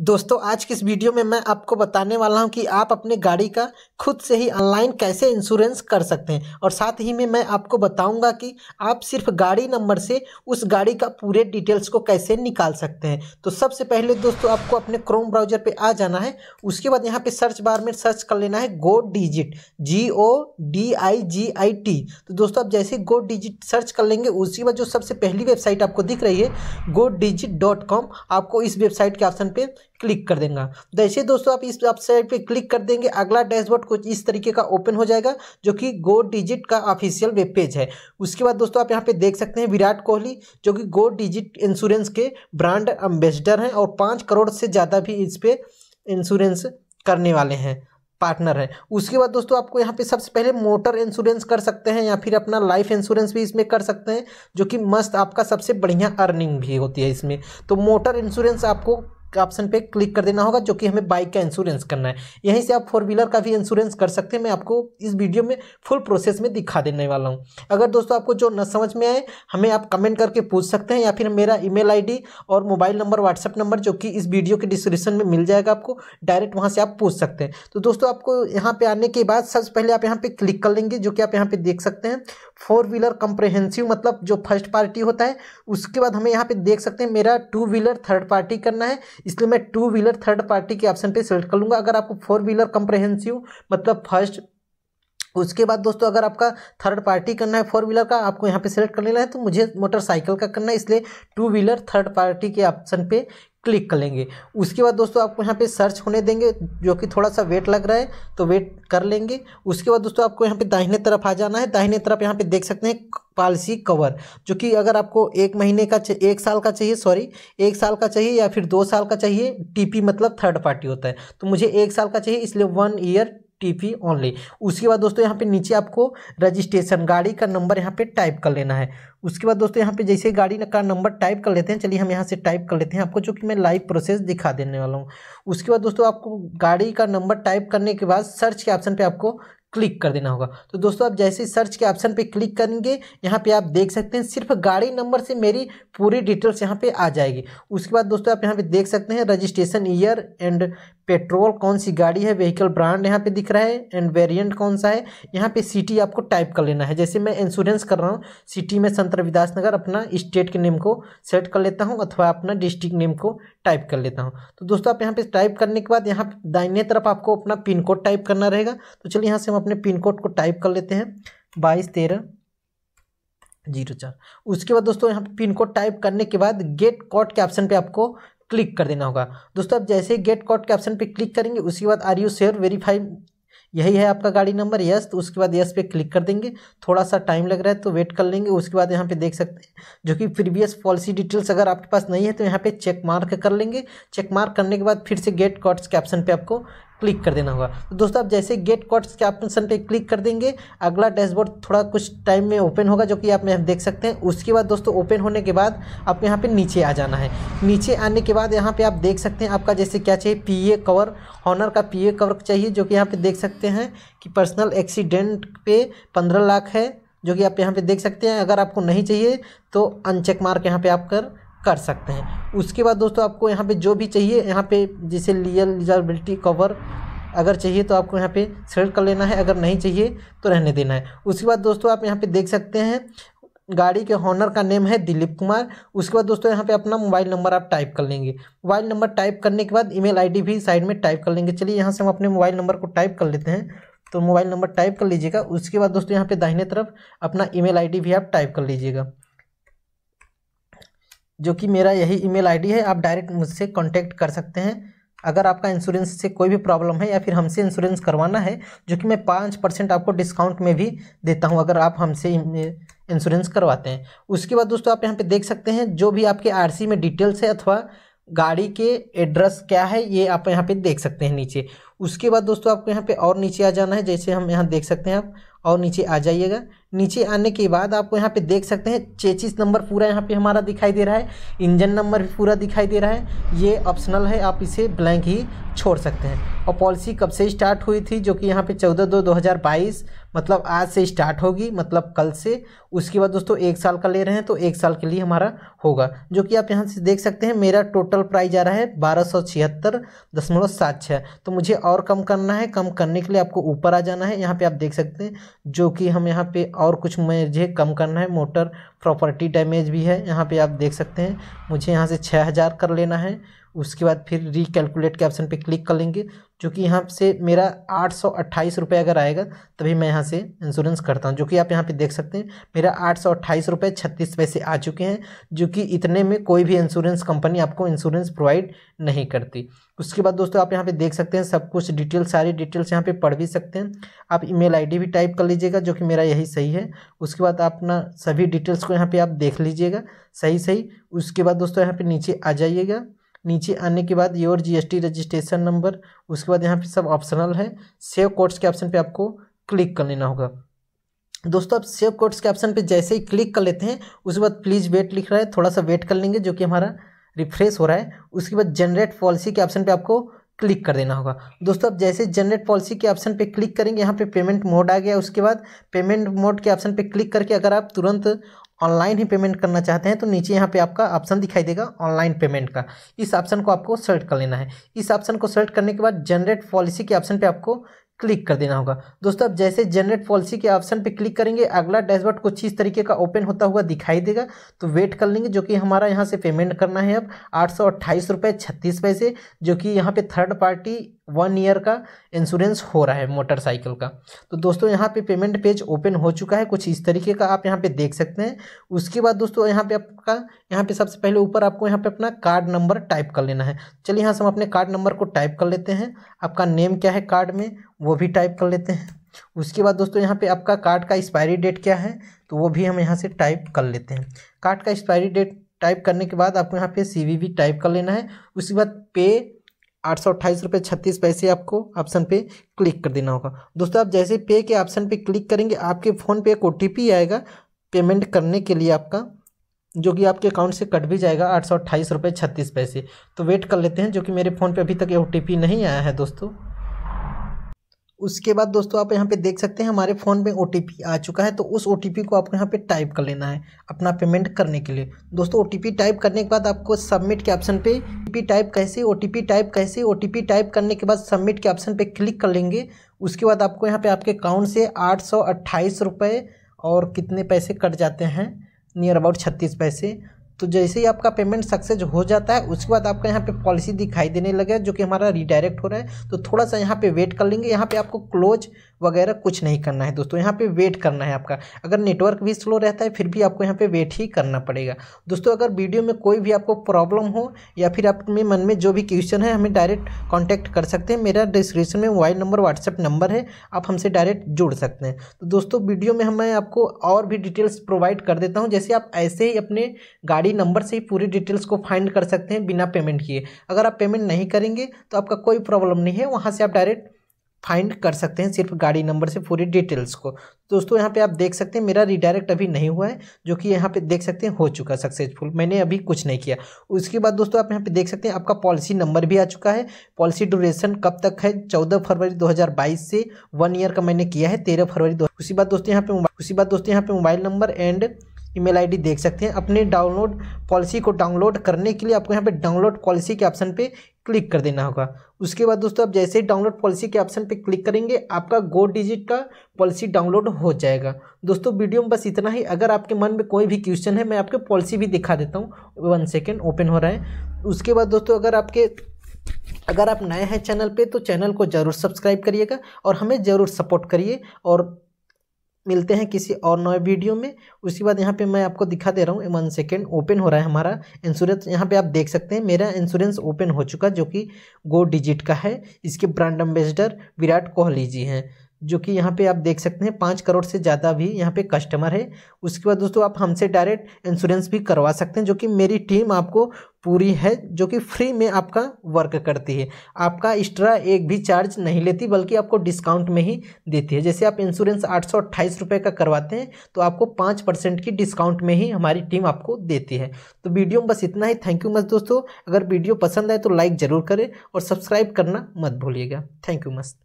दोस्तों आज की इस वीडियो में मैं आपको बताने वाला हूं कि आप अपने गाड़ी का खुद से ही ऑनलाइन कैसे इंश्योरेंस कर सकते हैं और साथ ही में मैं आपको बताऊंगा कि आप सिर्फ गाड़ी नंबर से उस गाड़ी का पूरे डिटेल्स को कैसे निकाल सकते हैं तो सबसे पहले दोस्तों आपको अपने क्रोम ब्राउजर पे आ जाना है उसके बाद यहाँ पर सर्च बार में सर्च कर लेना है Go Digit G O D I G I T तो दोस्तों आप जैसे गो डिजिट सर्च कर लेंगे उसके बाद जो सबसे पहली वेबसाइट आपको दिख रही है गो डिजिट डॉट कॉम आपको इस वेबसाइट के ऑप्शन पर क्लिक कर देंगे जैसे तो दोस्तों आप इस वेबसाइट पे क्लिक कर देंगे अगला डैशबोर्ड कुछ इस तरीके का ओपन हो जाएगा जो कि गो डिजिट का ऑफिशियल वेब पेज है उसके बाद दोस्तों आप यहाँ पे देख सकते हैं विराट कोहली जो कि गो डिजिट इंश्योरेंस के ब्रांड एम्बेसडर हैं और पाँच करोड़ से ज़्यादा भी इस पर इंश्योरेंस करने वाले हैं पार्टनर है उसके बाद दोस्तों आपको यहाँ पे सबसे पहले मोटर इंश्योरेंस कर सकते हैं या फिर अपना लाइफ इंश्योरेंस भी इसमें कर सकते हैं जो कि मस्त आपका सबसे बढ़िया अर्निंग भी होती है इसमें तो मोटर इंश्योरेंस आपको का ऑप्शन पे क्लिक कर देना होगा जो कि हमें बाइक का इंश्योरेंस करना है यहीं से आप फोर व्हीलर का भी इंश्योरेंस कर सकते हैं मैं आपको इस वीडियो में फुल प्रोसेस में दिखा देने वाला हूँ अगर दोस्तों आपको जो न समझ में आए हमें आप कमेंट करके पूछ सकते हैं या फिर मेरा ईमेल आईडी और मोबाइल नंबर व्हाट्सअप नंबर जो कि इस वीडियो के डिस्क्रिप्शन में मिल जाएगा आपको डायरेक्ट वहाँ से आप पूछ सकते हैं तो दोस्तों आपको यहाँ पर आने के बाद सबसे पहले आप यहाँ पर क्लिक कर लेंगे जो कि आप यहाँ पर देख सकते हैं फोर व्हीलर कंप्रेहेंसिव मतलब जो फर्स्ट पार्टी होता है उसके बाद हमें यहाँ पे देख सकते हैं मेरा टू व्हीलर थर्ड पार्टी करना है इसलिए मैं टू व्हीलर थर्ड पार्टी के ऑप्शन पे सेलेक्ट कर लूँगा अगर आपको फोर व्हीलर कंप्रेहेंसिव मतलब फर्स्ट उसके बाद दोस्तों अगर आपका थर्ड पार्टी करना है फोर व्हीलर का आपको यहाँ पे सेलेक्ट कर लेना है तो मुझे मोटरसाइकिल का करना है इसलिए टू व्हीलर थर्ड पार्टी के ऑप्शन पे क्लिक कर लेंगे उसके बाद दोस्तों आपको यहाँ पे सर्च होने देंगे जो कि थोड़ा सा वेट लग रहा है तो वेट कर लेंगे उसके बाद दोस्तों आपको यहाँ पे दाहिने तरफ आ जाना है दाहिने तरफ यहाँ पे देख सकते हैं पॉलिसी कवर जो कि अगर आपको एक महीने का एक साल का चाहिए सॉरी एक साल का चाहिए या फिर दो साल का चाहिए टीपी मतलब थर्ड पार्टी होता है तो मुझे एक साल का चाहिए इसलिए वन ईयर टीपी ओनली उसके बाद दोस्तों यहाँ पे नीचे आपको रजिस्ट्रेशन गाड़ी का नंबर यहाँ पे टाइप कर लेना है उसके बाद दोस्तों यहाँ पे जैसे गाड़ी का नंबर टाइप कर लेते हैं चलिए हम यहाँ से टाइप कर लेते हैं आपको जो कि मैं लाइव प्रोसेस दिखा देने वाला हूँ उसके बाद दोस्तों आपको गाड़ी का नंबर टाइप करने के बाद सर्च के ऑप्शन पर आपको क्लिक कर देना होगा तो दोस्तों आप जैसे सर्च के ऑप्शन पे क्लिक करेंगे यहाँ पे आप देख सकते हैं सिर्फ गाड़ी नंबर से मेरी पूरी डिटेल्स यहाँ पे आ जाएगी उसके बाद दोस्तों आप यहाँ पे देख सकते हैं रजिस्ट्रेशन ईयर एंड पेट्रोल कौन सी गाड़ी है व्हीकल ब्रांड यहाँ पे दिख रहा है एंड वेरिएंट कौन सा है यहाँ पे सिटी आपको टाइप कर लेना है जैसे मैं इंश्योरेंस कर रहा हूँ सिटी में संत रविदास नगर अपना स्टेट के नेम को सेट कर लेता हूँ अथवा अपना डिस्ट्रिक्ट नेम को टाइप कर लेता हूँ तो दोस्तों आप यहाँ पे टाइप करने के बाद यहाँ दाइने तरफ आपको अपना पिन कोड टाइप करना रहेगा तो चलिए यहाँ से हम अपने पिन कोड को टाइप कर लेते हैं बाईस तेरह जीरो चार उसके बाद दोस्तों यहाँ पे पिन कोड टाइप करने के बाद गेट कॉट के ऑप्शन पे आपको क्लिक कर देना होगा दोस्तों आप जैसे ही गेट कॉट के ऑप्शन पे क्लिक करेंगे उसके बाद आर यू सेयर वेरीफाई यही है आपका गाड़ी नंबर यस तो उसके बाद यस पे क्लिक कर देंगे थोड़ा सा टाइम लग रहा है तो वेट कर लेंगे उसके बाद यहाँ पे देख सकते हैं जो कि प्रीवियस पॉलिसी डिटेल्स अगर आपके पास नहीं है तो यहाँ पे चेक मार्क कर लेंगे चेक मार्क करने के बाद फिर से गेट कॉट्स के ऑप्शन पे आपको क्लिक कर देना होगा तो दोस्तों आप जैसे गेट कॉट्स के ऑप्शन पे क्लिक कर देंगे अगला डैशबोर्ड थोड़ा कुछ टाइम में ओपन होगा जो कि आप यहाँ देख सकते हैं उसके बाद दोस्तों ओपन होने के बाद आपको यहाँ पे नीचे आ जाना है नीचे आने के बाद यहाँ पे आप देख सकते हैं आपका जैसे क्या चाहिए ए कवर हॉनर का ए कवर चाहिए जो कि यहाँ पर देख सकते हैं कि पर्सनल एक्सीडेंट पे पंद्रह लाख है जो कि आप यहाँ पर देख सकते हैं अगर आपको नहीं चाहिए तो अनचेक मार्क यहाँ पर आप कर कर सकते हैं उसके बाद दोस्तों आपको यहाँ पे जो भी चाहिए यहाँ पे जैसे लियल एलिजिबिलिटी कवर अगर चाहिए तो आपको यहाँ पे सेलेक्ट कर लेना है अगर नहीं चाहिए तो रहने देना है उसके बाद दोस्तों आप यहाँ पे देख सकते हैं गाड़ी के हॉनर का नेम है दिलीप कुमार उसके बाद दोस्तों यहाँ पे अपना मोबाइल नंबर आप टाइप कर लेंगे मोबाइल नंबर टाइप करने के बाद ईमेल आईडी भी साइड में टाइप कर लेंगे चलिए यहाँ से हम अपने मोबाइल नंबर को टाइप कर लेते हैं तो मोबाइल नंबर टाइप कर लीजिएगा उसके बाद दोस्तों यहाँ पे दाहिने तरफ अपना ईमेल आईडी भी आप टाइप कर लीजिएगा जो कि मेरा यही ईमेल आईडी है आप डायरेक्ट मुझसे कांटेक्ट कर सकते हैं अगर आपका इंश्योरेंस से कोई भी प्रॉब्लम है या फिर हमसे इंश्योरेंस करवाना है जो कि मैं पाँच परसेंट आपको डिस्काउंट में भी देता हूँ अगर आप हमसे इंश्योरेंस करवाते हैं उसके बाद दोस्तों आप यहाँ पे देख सकते हैं जो भी आपके आर में डिटेल्स है अथवा गाड़ी के एड्रेस क्या है ये आप यहाँ पे देख सकते हैं नीचे उसके बाद दोस्तों आपको यहाँ पे और नीचे आ जाना है जैसे हम यहाँ देख सकते हैं आप और नीचे आ जाइएगा नीचे आने के बाद आपको यहाँ पे देख सकते हैं चेचिस नंबर पूरा यहाँ पे हमारा दिखाई दे रहा है इंजन नंबर भी पूरा दिखाई दे रहा है ये ऑप्शनल है आप इसे ब्लैंक ही छोड़ सकते हैं और पॉलिसी कब से स्टार्ट हुई थी जो कि यहाँ पे चौदह दो दो हज़ार बाईस मतलब आज से स्टार्ट होगी मतलब कल से उसके बाद दोस्तों एक साल का ले रहे हैं तो एक साल के लिए हमारा होगा जो कि आप यहाँ से देख सकते हैं मेरा टोटल प्राइस आ रहा है बारह सौ छिहत्तर दशमलव सात छः तो मुझे और कम करना है कम करने के लिए आपको ऊपर आ जाना है यहाँ पर आप देख सकते हैं जो कि हम यहाँ पे और कुछ मुझे कम करना है मोटर प्रॉपर्टी डैमेज भी है यहाँ पे आप देख सकते हैं मुझे यहाँ से छः हज़ार कर लेना है उसके बाद फिर रिकैलकुलेट के ऑप्शन पे क्लिक कर लेंगे जो कि यहाँ से मेरा आठ सौ अट्ठाईस रुपये अगर आएगा तभी मैं यहाँ से इंश्योरेंस करता हूँ जो कि आप यहाँ पे देख सकते हैं मेरा आठ सौ अट्ठाईस रुपये छत्तीस पैसे आ चुके हैं जो कि इतने में कोई भी इंश्योरेंस कंपनी आपको इंश्योरेंस प्रोवाइड नहीं करती उसके बाद दोस्तों आप यहाँ पर देख सकते हैं सब कुछ डिटेल सारी डिटेल्स यहाँ पर पढ़ भी सकते हैं आप ई मेल भी टाइप कर लीजिएगा जो कि मेरा यही सही है उसके बाद अपना सभी डिटेल्स उसको यहाँ पे आप देख लीजिएगा सही सही उसके बाद दोस्तों यहाँ पे नीचे आ जाइएगा नीचे आने के बाद योर जीएसटी रजिस्ट्रेशन नंबर उसके बाद यहाँ पे सब ऑप्शनल है सेव कोड्स के ऑप्शन पे आपको क्लिक कर लेना होगा दोस्तों आप सेव कोड्स के ऑप्शन पे जैसे ही क्लिक कर लेते हैं उसके बाद प्लीज़ वेट लिख रहा है थोड़ा सा वेट कर लेंगे जो कि हमारा रिफ्रेश हो रहा है उसके बाद जनरेट पॉलिसी के ऑप्शन पर आपको क्लिक कर देना होगा दोस्तों अब जैसे जनरेट पॉलिसी के ऑप्शन पे क्लिक करेंगे यहाँ पे पेमेंट मोड आ गया उसके बाद पेमेंट मोड के ऑप्शन पे क्लिक करके अगर आप तुरंत ऑनलाइन ही पेमेंट करना चाहते हैं तो नीचे यहाँ पे आपका ऑप्शन दिखाई देगा ऑनलाइन पेमेंट का इस ऑप्शन को आपको सेलेक्ट कर लेना है इस ऑप्शन को सेलेक्ट करने के बाद जनरेट पॉलिसी के ऑप्शन पर आपको क्लिक कर देना होगा दोस्तों अब जैसे जनरेट पॉलिसी के ऑप्शन पे क्लिक करेंगे अगला डैशबोर्ड कुछ इस तरीके का ओपन होता हुआ दिखाई देगा तो वेट कर लेंगे जो कि हमारा यहाँ से पेमेंट करना है अब आठ सौ अट्ठाईस रुपये छत्तीस पैसे जो कि यहाँ पे थर्ड पार्टी वन ईयर का इंश्योरेंस हो रहा है मोटरसाइकिल का तो दोस्तों यहाँ पे पेमेंट पेज ओपन हो चुका है कुछ इस तरीके का आप यहाँ पे देख सकते हैं उसके बाद दोस्तों यहाँ पे आपका यहाँ पे सबसे पहले ऊपर आपको यहाँ पे अपना कार्ड नंबर टाइप कर लेना है चलिए यहाँ से हम अपने कार्ड नंबर को टाइप कर लेते हैं आपका नेम क्या है कार्ड में वो भी टाइप कर लेते हैं उसके बाद दोस्तों यहाँ पे आपका कार्ड का एक्सपायरी डेट क्या है तो वो भी हम यहाँ से टाइप कर लेते हैं कार्ड का एक्सपायरी डेट टाइप करने के बाद आपको यहाँ पे सी टाइप कर लेना है उसके बाद पे आठ सौ अट्ठाईस रुपये छत्तीस पैसे आपको ऑप्शन पे क्लिक कर देना होगा दोस्तों आप जैसे पे के ऑप्शन पे क्लिक करेंगे आपके फ़ोन पे एक ओ आएगा पेमेंट करने के लिए आपका जो कि आपके अकाउंट से कट भी जाएगा आठ सौ अट्ठाईस रुपये छत्तीस पैसे तो वेट कर लेते हैं जो कि मेरे फ़ोन पे अभी तक ओ नहीं आया है दोस्तों उसके बाद दोस्तों आप यहाँ पे देख सकते हैं हमारे फ़ोन में ओ आ चुका है तो उस ओ को आपको यहाँ पे टाइप कर लेना है अपना पेमेंट करने के लिए दोस्तों ओ टाइप करने के बाद आपको सबमिट के ऑप्शन पे ओ टाइप कैसे ओ टाइप कैसे ओ टाइप करने के बाद सबमिट के ऑप्शन पे क्लिक कर लेंगे उसके बाद आपको यहाँ पे आपके अकाउंट से आठ सौ और कितने पैसे कट जाते हैं नियर अबाउट छत्तीस पैसे तो जैसे ही आपका पेमेंट सक्सेस हो जाता है उसके बाद आपका यहाँ पे पॉलिसी दिखाई देने लगे जो कि हमारा रिडायरेक्ट हो रहा है तो थोड़ा सा यहाँ पे वेट कर लेंगे यहाँ पे आपको क्लोज वगैरह कुछ नहीं करना है दोस्तों यहाँ पे वेट करना है आपका अगर नेटवर्क भी स्लो रहता है फिर भी आपको यहाँ पे वेट ही करना पड़ेगा दोस्तों अगर वीडियो में कोई भी आपको प्रॉब्लम हो या फिर अपने मन में जो भी क्वेश्चन है हमें डायरेक्ट कॉन्टैक्ट कर सकते हैं मेरा डिस्क्रिप्शन में मोबाइल नंबर व्हाट्सअप नंबर है आप हमसे डायरेक्ट जुड़ सकते हैं तो दोस्तों वीडियो में मैं आपको और भी डिटेल्स प्रोवाइड कर देता हूँ जैसे आप ऐसे ही अपने गाड़ी गाड़ी नंबर से ही पूरी डिटेल्स को फाइंड कर सकते हैं बिना पेमेंट किए अगर आप पेमेंट नहीं करेंगे तो आपका कोई प्रॉब्लम नहीं है वहाँ से आप डायरेक्ट फाइंड कर सकते हैं सिर्फ गाड़ी नंबर से पूरी डिटेल्स को दोस्तों यहाँ पे आप देख सकते हैं मेरा रिडायरेक्ट अभी नहीं हुआ है जो कि यहाँ पे देख सकते हैं हो चुका सक्सेसफुल मैंने अभी कुछ नहीं किया उसके बाद दोस्तों आप यहाँ पे देख सकते हैं आपका पॉलिसी नंबर भी आ चुका है पॉलिसी ड्यूरेशन कब तक है चौदह फरवरी दो से वन ईयर का मैंने किया है तेरह फरवरी दो उसी बात दोस्तों यहाँ पे उसी बात दोस्तों यहाँ पे mobile number and email ID देख सकते हैं अपने डाउनलोड पॉलिसी को डाउनलोड करने के लिए आपको यहाँ पे डाउनलोड पॉलिसी के ऑप्शन पे क्लिक कर देना होगा उसके बाद दोस्तों आप जैसे ही डाउनलोड पॉलिसी के ऑप्शन पे क्लिक करेंगे आपका गो डिजिट का पॉलिसी डाउनलोड हो जाएगा दोस्तों वीडियो में बस इतना ही अगर आपके मन में कोई भी क्वेश्चन है मैं आपके पॉलिसी भी दिखा देता हूँ वन सेकेंड ओपन हो रहा है उसके बाद दोस्तों अगर आपके अगर आप नए हैं चैनल पर तो चैनल को ज़रूर सब्सक्राइब करिएगा और हमें ज़रूर सपोर्ट करिए और मिलते हैं किसी और नए वीडियो में उसके बाद यहाँ पे मैं आपको दिखा दे रहा हूँ वन सेकेंड ओपन हो रहा है हमारा इंश्योरेंस यहाँ पे आप देख सकते हैं मेरा इंश्योरेंस ओपन हो चुका जो कि गो डिजिट का है इसके ब्रांड एम्बेसडर विराट कोहली जी हैं जो कि यहाँ पे आप देख सकते हैं पाँच करोड़ से ज़्यादा भी यहाँ पे कस्टमर है उसके बाद दोस्तों आप हमसे डायरेक्ट इंश्योरेंस भी करवा सकते हैं जो कि मेरी टीम आपको पूरी है जो कि फ्री में आपका वर्क करती है आपका एक्स्ट्रा एक भी चार्ज नहीं लेती बल्कि आपको डिस्काउंट में ही देती है जैसे आप इंश्योरेंस आठ सौ रुपये का करवाते हैं तो आपको पाँच परसेंट की डिस्काउंट में ही हमारी टीम आपको देती है तो वीडियो में बस इतना ही थैंक यू मच दोस्तों अगर वीडियो पसंद आए तो लाइक ज़रूर करें और सब्सक्राइब करना मत भूलिएगा थैंक यू मच